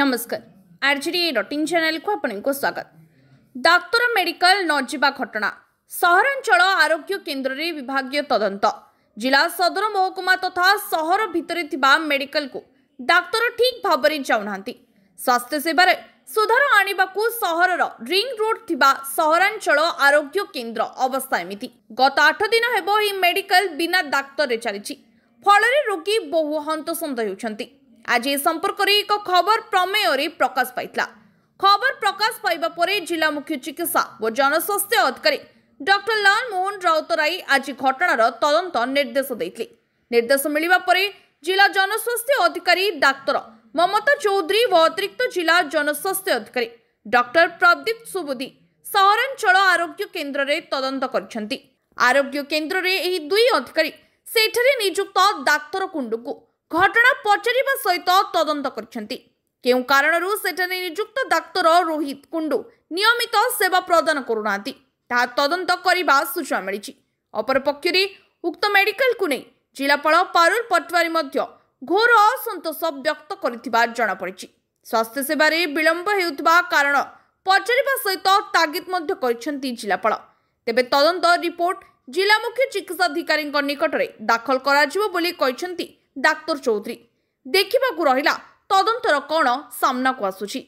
ନମସ୍କାର RJD dot in ଚ୍ୟାନେଲକୁ ଆପଣଙ୍କୁ ସ୍ୱାଗତ ଡାକ୍ତର ମେଡିକାଲ ନଯିବା ଘଟଣା ସହରାଞ୍ଚଳ ଆରୋଗ୍ୟ କେନ୍ଦ୍ରରେ ବିଭାଗୀୟ ତଦନ୍ତ ଜିଲ୍ଲା ସଦର ମହକୁମା ତଥା ସହର ଭିତରେ ଥିବା ମେଡିକାଲକୁ ଡାକ୍ତର ଠିକ୍ ଭାବରେ ଯାଉନାହାନ୍ତି ସ୍ୱାସ୍ଥ୍ୟସେବାରେ ସୁଧାର ଆଣିବାକୁ ସହରର ରିଙ୍ଗ ରୋଡ୍ ଥିବା ସହରାଞ୍ଚଳ ଆରୋଗ୍ୟ କେନ୍ଦ୍ର ଅବସ୍ଥା ଏମିତି ଗତ ଆଠ ଦିନ ହେବ ଏହି ମେଡିକାଲ ବିନା ଡାକ୍ତରରେ ଚାଲିଛି ଫଳରେ ରୋଗୀ ବହୁ ହନ୍ତସନ୍ତ ହେଉଛନ୍ତି ଆଜି ଏ ସମ୍ପର୍କରେ ଏକ ଖବର ପ୍ରମେୟରେ ପ୍ରକାଶ ପାଇଥିଲା ଖବର ପ୍ରକାଶ ପାଇବା ପରେ ଜିଲ୍ଲା ମୁଖ୍ୟ ଚିକିତ୍ସା ଓ ଜନସ୍ୱାସ୍ଥ୍ୟ ଅଧିକାରୀ ଡକ୍ଟର ଲାଲମୋହନ ରାଉତରାୟ ଆଜି ଘଟଣାର ତଦନ୍ତ ନିର୍ଦ୍ଦେଶ ଦେଇଥିଲେ ନିର୍ଦ୍ଦେଶ ମିଳିବା ପରେ ଜିଲ୍ଲା ଜନସ୍ୱାସ୍ଥ୍ୟ ଅଧିକାରୀ ଡାକ୍ତର ମମତା ଚୌଧୁରୀ ଓ ଅତିରିକ୍ତ ଜିଲ୍ଲା ଜନସ୍ୱାସ୍ଥ୍ୟ ଅଧିକାରୀ ଡକ୍ଟର ପ୍ରଦୀପ ସୁବୁଦ୍ଧି ସହରାଞ୍ଚଳ ଆରୋଗ୍ୟ କେନ୍ଦ୍ରରେ ତଦନ୍ତ କରିଛନ୍ତି ଆରୋଗ୍ୟ କେନ୍ଦ୍ରରେ ଏହି ଦୁଇ ଅଧିକାରୀ ସେଠାରେ ନିଯୁକ୍ତ ଡାକ୍ତର କୁଣ୍ଡୁକୁ ঘটনা ପଚାରିବା ସହିତ ତଦନ୍ତ କରିଛନ୍ତି କେଉଁ କାରଣରୁ ସେଠାରେ ନିଯୁକ୍ତ ଡାକ୍ତର ରୋହିତ କୁଣ୍ଡୁ ନିୟମିତ ସେବା ପ୍ରଦାନ କରୁନାହାନ୍ତି ତାହା ତଦନ୍ତ କରିବା ସୂଚନା ମିଳିଛି ଅପରପକ୍ଷରେ ଉକ୍ତ ମେଡିକାଲକୁ ନେଇ ଜିଲ୍ଲାପାଳ ପାରୁଲ ପଟୱାରୀ ମଧ୍ୟ ଘୋର ଅସନ୍ତୋଷ ବ୍ୟକ୍ତ କରିଥିବା ଜଣାପଡ଼ିଛି ସ୍ୱାସ୍ଥ୍ୟ ସେବାରେ ବିଳମ୍ବ ହେଉଥିବା କାରଣ ପଚାରିବା ସହିତ ତାଗିଦ ମଧ୍ୟ କରିଛନ୍ତି ଜିଲ୍ଲାପାଳ ତେବେ ତଦନ୍ତ ରିପୋର୍ଟ ଜିଲ୍ଲା ମୁଖ୍ୟ ଚିକିତ୍ସାଧିକାରୀଙ୍କ ନିକଟରେ ଦାଖଲ କରାଯିବ ବୋଲି କହିଛନ୍ତି ଡାକ୍ତର ଚୌଧୁରୀ ଦେଖିବାକୁ ରହିଲା ତଦନ୍ତର କ'ଣ ସାମ୍ନାକୁ ଆସୁଛି